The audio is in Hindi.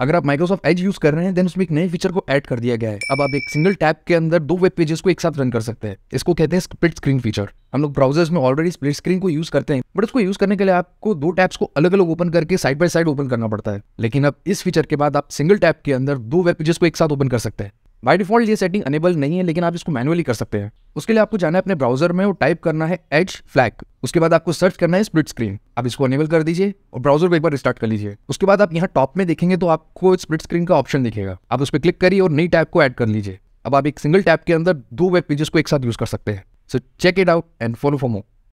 अगर आप माइक्रोसॉफ्ट एज यूज कर रहे हैं देन उसमें एक नए फीचर को ऐड कर दिया गया है अब आप एक सिंगल टैप के अंदर दो वेब पेजेस को एक साथ रन कर सकते हैं इसको कहते हैं स्प्लिट स्क्रीन फीचर हम लोग ब्राउजर्स में ऑलरेडी स्प्लिट स्क्रीन को यूज करते हैं बट उसको यूज करने के लिए आपको दो टैप्स को अलग अलग ओपन करके साइड बाय साइड ओपन करना पड़ता है लेकिन अब इस फीचर के बाद आप सिंगल टैप के अंदर दो वेब पेजेस को एक साथ ओपन कर सकते हैं बाय डिफॉल्ट ये सेटिंग अनेबल नहीं है लेकिन आप इसको मैनुअली कर सकते हैं उसके लिए आपको जाना है अपने ब्राउजर में और टाइप करना है एच फ्लैग उसके बाद आपको सर्च करना है स्प्लिट स्क्रीन आप इसको अनेबल कर दीजिए और ब्राउजर को एक बार स्टार्ट कर लीजिए उसके बाद आप यहाँ टॉप में देखेंगे तो आपको स्प्लिट स्क्रीन का ऑप्शन दिखेगा आप उस पर क्लिक करिए और नई टैप को एड कर लीजिए अब आप एक सिंगल टैप के अंदर दो वेब पेजेस को एक साथ यूज कर सकते हैं so check it out and follow for more